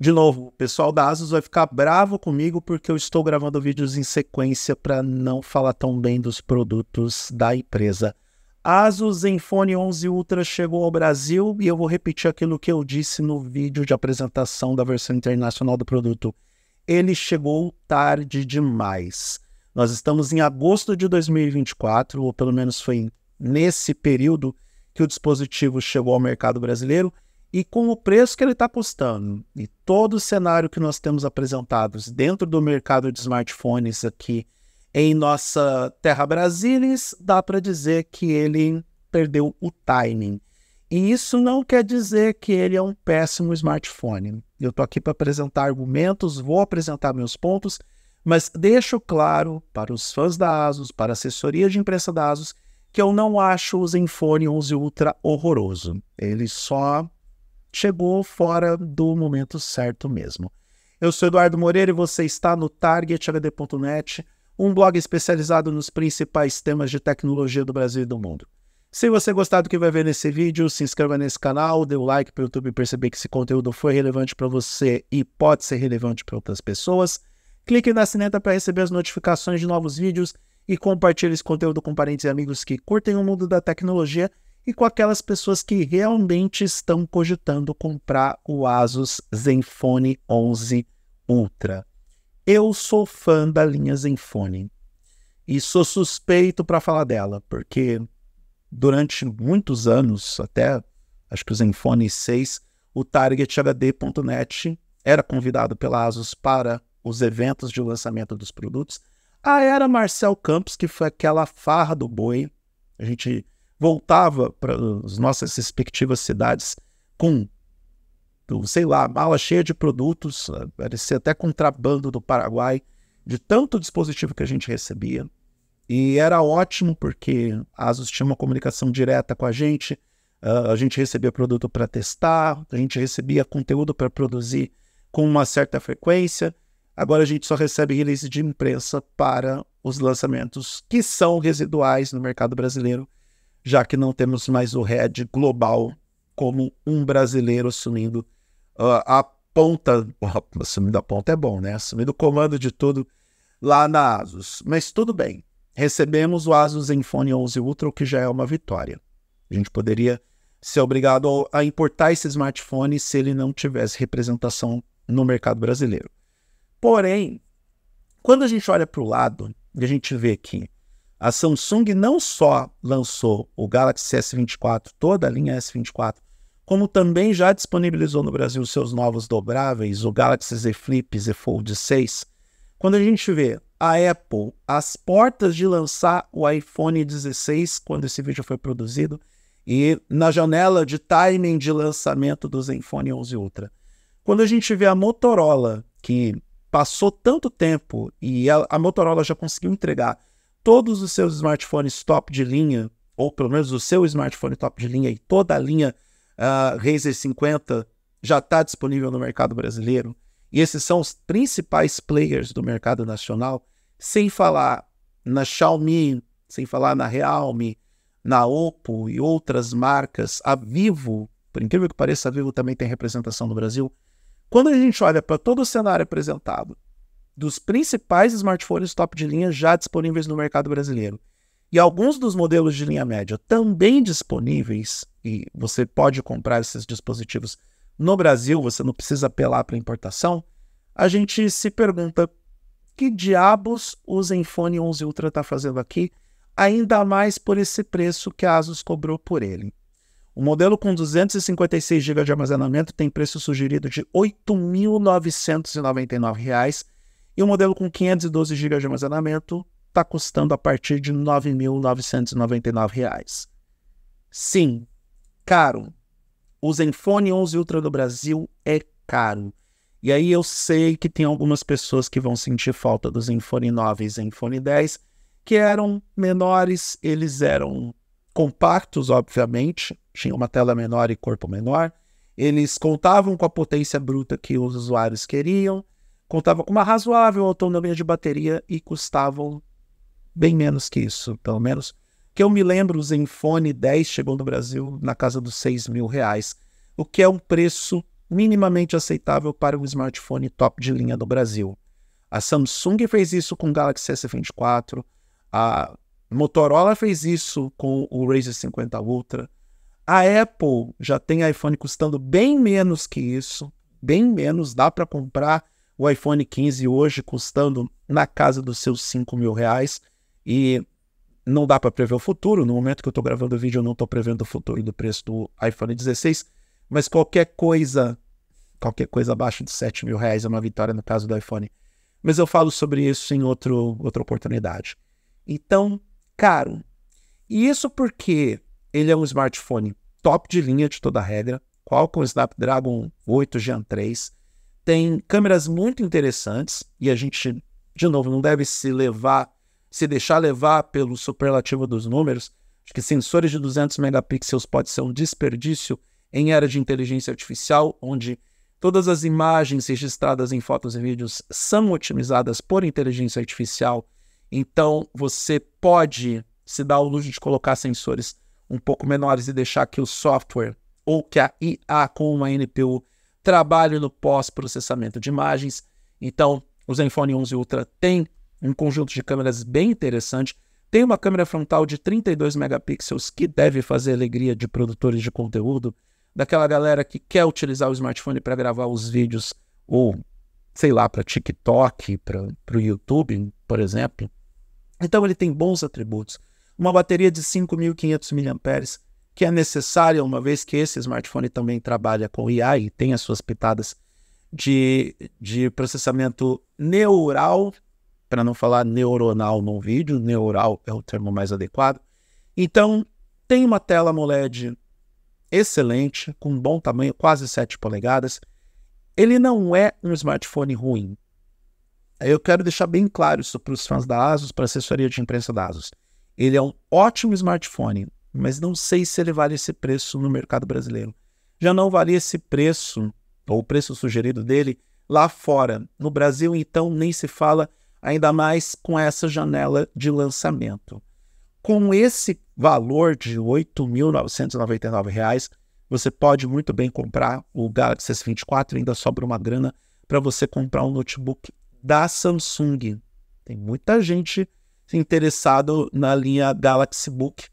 De novo, o pessoal da Asus vai ficar bravo comigo porque eu estou gravando vídeos em sequência para não falar tão bem dos produtos da empresa. Asus Zenfone 11 Ultra chegou ao Brasil e eu vou repetir aquilo que eu disse no vídeo de apresentação da versão internacional do produto. Ele chegou tarde demais. Nós estamos em agosto de 2024, ou pelo menos foi nesse período que o dispositivo chegou ao mercado brasileiro e com o preço que ele está custando e todo o cenário que nós temos apresentados dentro do mercado de smartphones aqui em nossa terra Brasília, dá para dizer que ele perdeu o timing. E isso não quer dizer que ele é um péssimo smartphone. Eu estou aqui para apresentar argumentos, vou apresentar meus pontos, mas deixo claro para os fãs da ASUS, para a assessoria de imprensa da ASUS, que eu não acho o Zenfone 11 Ultra horroroso. Ele só chegou fora do momento certo mesmo. Eu sou Eduardo Moreira e você está no TargetHD.net, um blog especializado nos principais temas de tecnologia do Brasil e do mundo. Se você gostar do que vai ver nesse vídeo, se inscreva nesse canal, dê o um like para o YouTube perceber que esse conteúdo foi relevante para você e pode ser relevante para outras pessoas. Clique na sineta para receber as notificações de novos vídeos e compartilhe esse conteúdo com parentes e amigos que curtem o mundo da tecnologia e com aquelas pessoas que realmente estão cogitando comprar o Asus Zenfone 11 Ultra. Eu sou fã da linha Zenfone e sou suspeito para falar dela, porque durante muitos anos, até acho que o Zenfone 6, o TargetHD.net era convidado pela Asus para os eventos de lançamento dos produtos. A ah, era Marcel Campos, que foi aquela farra do boi, a gente voltava para as nossas respectivas cidades com, sei lá, mala cheia de produtos, parecia até contrabando do Paraguai, de tanto dispositivo que a gente recebia. E era ótimo porque a Asus tinha uma comunicação direta com a gente, a gente recebia produto para testar, a gente recebia conteúdo para produzir com uma certa frequência. Agora a gente só recebe release de imprensa para os lançamentos que são residuais no mercado brasileiro já que não temos mais o head global como um brasileiro assumindo uh, a ponta. assumindo a ponta é bom, né? Assumindo o comando de tudo lá na Asus. Mas tudo bem, recebemos o Asus Zenfone 11 Ultra, o que já é uma vitória. A gente poderia ser obrigado a importar esse smartphone se ele não tivesse representação no mercado brasileiro. Porém, quando a gente olha para o lado e a gente vê que a Samsung não só lançou o Galaxy S24, toda a linha S24, como também já disponibilizou no Brasil seus novos dobráveis, o Galaxy Z Flip, e Z Fold 6. Quando a gente vê a Apple às portas de lançar o iPhone 16, quando esse vídeo foi produzido, e na janela de timing de lançamento do Zenfone 11 Ultra. Quando a gente vê a Motorola, que passou tanto tempo e a, a Motorola já conseguiu entregar todos os seus smartphones top de linha, ou pelo menos o seu smartphone top de linha e toda a linha uh, Razer 50 já está disponível no mercado brasileiro, e esses são os principais players do mercado nacional, sem falar na Xiaomi, sem falar na Realme, na Oppo e outras marcas, a Vivo, por incrível que pareça, a Vivo também tem representação no Brasil. Quando a gente olha para todo o cenário apresentado dos principais smartphones top de linha já disponíveis no mercado brasileiro. E alguns dos modelos de linha média também disponíveis, e você pode comprar esses dispositivos no Brasil, você não precisa apelar para importação. A gente se pergunta que diabos o Zenfone 11 Ultra está fazendo aqui, ainda mais por esse preço que a Asus cobrou por ele. O modelo com 256 GB de armazenamento tem preço sugerido de R$ 8.999 e o um modelo com 512 GB de armazenamento está custando a partir de R$ 9.999. Sim, caro. O Zenfone 11 Ultra do Brasil é caro. E aí eu sei que tem algumas pessoas que vão sentir falta dos Zenfone 9 e Zenfone 10, que eram menores, eles eram compactos, obviamente, tinham uma tela menor e corpo menor, eles contavam com a potência bruta que os usuários queriam, contavam com uma razoável autonomia de bateria e custavam bem menos que isso, pelo menos. Que eu me lembro, o Zenfone 10 chegou no Brasil na casa dos 6 mil reais, o que é um preço minimamente aceitável para um smartphone top de linha do Brasil. A Samsung fez isso com o Galaxy S24, a Motorola fez isso com o Razer 50 Ultra. A Apple já tem iPhone custando bem menos que isso, bem menos, dá para comprar o iPhone 15 hoje custando na casa dos seus 5 mil reais e não dá para prever o futuro. No momento que eu estou gravando o vídeo, eu não estou prevendo o futuro do preço do iPhone 16, mas qualquer coisa, qualquer coisa abaixo de 7 mil reais é uma vitória no caso do iPhone. Mas eu falo sobre isso em outro, outra oportunidade. Então, caro. E isso porque ele é um smartphone top de linha de toda regra, Qualcomm Snapdragon 8 Gen 3, tem câmeras muito interessantes e a gente, de novo, não deve se levar, se deixar levar pelo superlativo dos números. Acho que sensores de 200 megapixels pode ser um desperdício em era de inteligência artificial, onde todas as imagens registradas em fotos e vídeos são otimizadas por inteligência artificial. Então, você pode se dar o luxo de colocar sensores um pouco menores e deixar que o software ou que a IA com uma NPU trabalho no pós-processamento de imagens. Então, o Zenfone 11 Ultra tem um conjunto de câmeras bem interessante. Tem uma câmera frontal de 32 megapixels que deve fazer alegria de produtores de conteúdo, daquela galera que quer utilizar o smartphone para gravar os vídeos ou sei lá, para TikTok, para o YouTube, por exemplo. Então ele tem bons atributos. Uma bateria de 5.500 mAh que é necessária, uma vez que esse smartphone também trabalha com IA e tem as suas pitadas de, de processamento neural, para não falar neuronal num vídeo, neural é o termo mais adequado. Então, tem uma tela AMOLED excelente, com bom tamanho, quase 7 polegadas. Ele não é um smartphone ruim. Eu quero deixar bem claro isso para os fãs da ASUS, para a assessoria de imprensa da ASUS. Ele é um ótimo smartphone, mas não sei se ele vale esse preço no mercado brasileiro. Já não valia esse preço, ou o preço sugerido dele, lá fora. No Brasil, então, nem se fala, ainda mais com essa janela de lançamento. Com esse valor de R$ 8.999, você pode muito bem comprar o Galaxy S24, ainda sobra uma grana para você comprar um notebook da Samsung. Tem muita gente interessado na linha Galaxy Book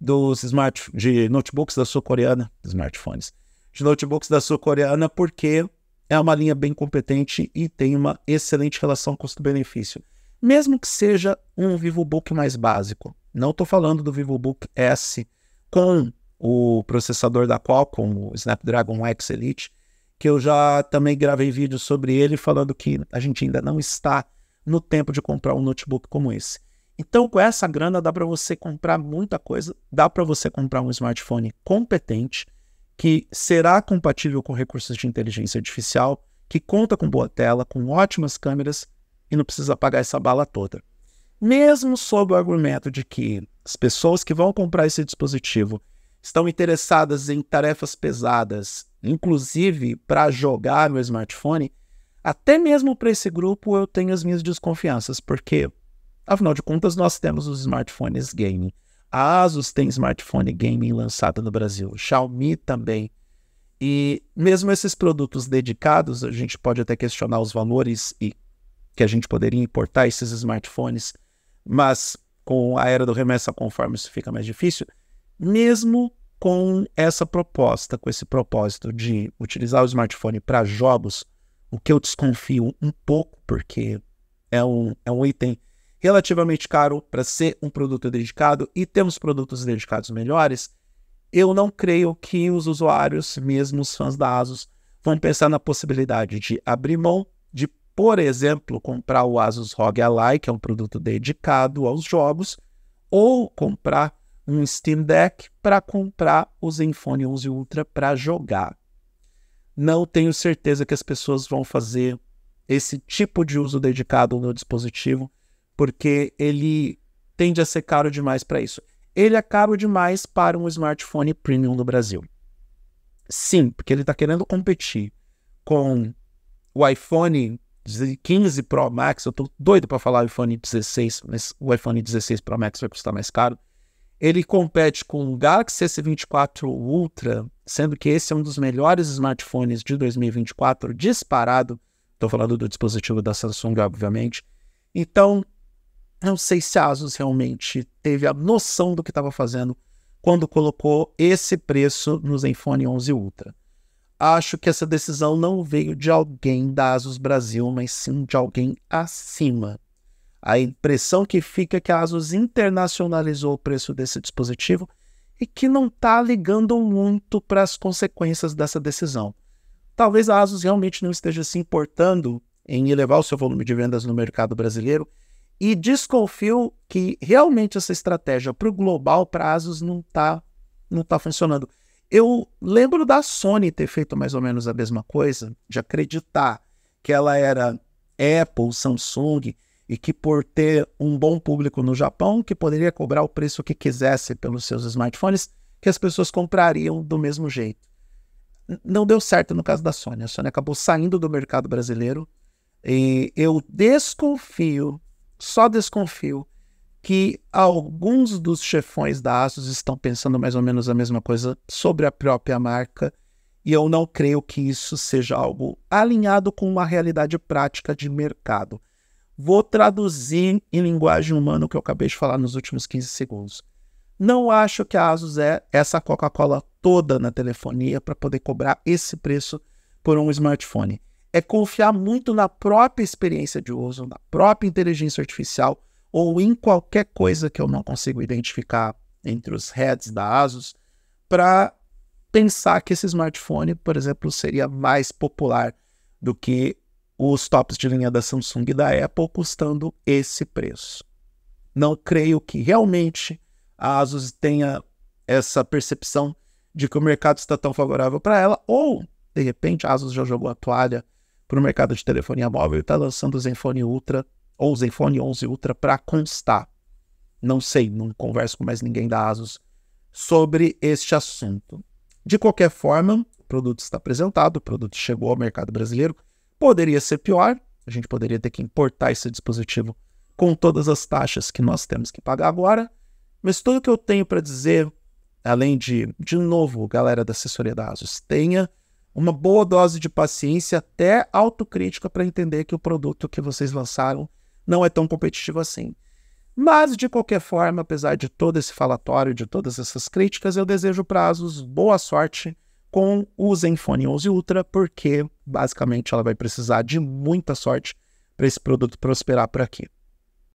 dos smart, de notebooks da sul-coreana, smartphones, de notebooks da sul-coreana, porque é uma linha bem competente e tem uma excelente relação custo-benefício. Mesmo que seja um VivoBook mais básico, não estou falando do VivoBook S com o processador da Qualcomm, o Snapdragon X Elite, que eu já também gravei vídeo sobre ele falando que a gente ainda não está no tempo de comprar um notebook como esse. Então, com essa grana, dá para você comprar muita coisa, dá para você comprar um smartphone competente, que será compatível com recursos de inteligência artificial, que conta com boa tela, com ótimas câmeras e não precisa pagar essa bala toda. Mesmo sob o argumento de que as pessoas que vão comprar esse dispositivo estão interessadas em tarefas pesadas, inclusive para jogar no smartphone, até mesmo para esse grupo eu tenho as minhas desconfianças, porque Afinal de contas, nós temos os smartphones gaming. A Asus tem smartphone gaming lançado no Brasil, Xiaomi também. E mesmo esses produtos dedicados, a gente pode até questionar os valores e que a gente poderia importar esses smartphones, mas com a era do remessa conforme isso fica mais difícil, mesmo com essa proposta, com esse propósito de utilizar o smartphone para jogos, o que eu desconfio um pouco, porque é um, é um item relativamente caro para ser um produto dedicado e temos produtos dedicados melhores, eu não creio que os usuários, mesmo os fãs da ASUS, vão pensar na possibilidade de abrir mão de, por exemplo, comprar o ASUS ROG Ally, que é um produto dedicado aos jogos, ou comprar um Steam Deck para comprar o Zenfone 11 Ultra para jogar. Não tenho certeza que as pessoas vão fazer esse tipo de uso dedicado no dispositivo, porque ele tende a ser caro demais para isso. Ele é caro demais para um smartphone premium no Brasil. Sim, porque ele está querendo competir com o iPhone 15 Pro Max. Eu estou doido para falar iPhone 16, mas o iPhone 16 Pro Max vai custar mais caro. Ele compete com o Galaxy S24 Ultra, sendo que esse é um dos melhores smartphones de 2024, disparado. Estou falando do dispositivo da Samsung, obviamente. Então, não sei se a Asus realmente teve a noção do que estava fazendo quando colocou esse preço no Zenfone 11 Ultra. Acho que essa decisão não veio de alguém da Asus Brasil, mas sim de alguém acima. A impressão que fica é que a Asus internacionalizou o preço desse dispositivo e que não está ligando muito para as consequências dessa decisão. Talvez a Asus realmente não esteja se importando em elevar o seu volume de vendas no mercado brasileiro e desconfio que realmente essa estratégia para o global prazos não está não tá funcionando. Eu lembro da Sony ter feito mais ou menos a mesma coisa, de acreditar que ela era Apple, Samsung, e que por ter um bom público no Japão, que poderia cobrar o preço que quisesse pelos seus smartphones, que as pessoas comprariam do mesmo jeito. Não deu certo no caso da Sony. A Sony acabou saindo do mercado brasileiro. E eu desconfio só desconfio que alguns dos chefões da Asus estão pensando mais ou menos a mesma coisa sobre a própria marca, e eu não creio que isso seja algo alinhado com uma realidade prática de mercado. Vou traduzir em linguagem humana o que eu acabei de falar nos últimos 15 segundos. Não acho que a Asus é essa Coca-Cola toda na telefonia para poder cobrar esse preço por um smartphone é confiar muito na própria experiência de uso, na própria inteligência artificial ou em qualquer coisa que eu não consigo identificar entre os heads da ASUS para pensar que esse smartphone, por exemplo, seria mais popular do que os tops de linha da Samsung e da Apple custando esse preço. Não creio que realmente a Asus tenha essa percepção de que o mercado está tão favorável para ela, ou de repente a Asus já jogou a toalha para o mercado de telefonia móvel. está lançando o Zenfone Ultra ou o Zenfone 11 Ultra para constar. Não sei, não converso com mais ninguém da ASUS sobre este assunto. De qualquer forma, o produto está apresentado, o produto chegou ao mercado brasileiro. Poderia ser pior, a gente poderia ter que importar esse dispositivo com todas as taxas que nós temos que pagar agora. Mas tudo que eu tenho para dizer, além de, de novo, galera da assessoria da ASUS, tenha uma boa dose de paciência, até autocrítica para entender que o produto que vocês lançaram não é tão competitivo assim. Mas, de qualquer forma, apesar de todo esse falatório, de todas essas críticas, eu desejo prazos boa sorte com o Zenfone 11 Ultra, porque basicamente ela vai precisar de muita sorte para esse produto prosperar por aqui.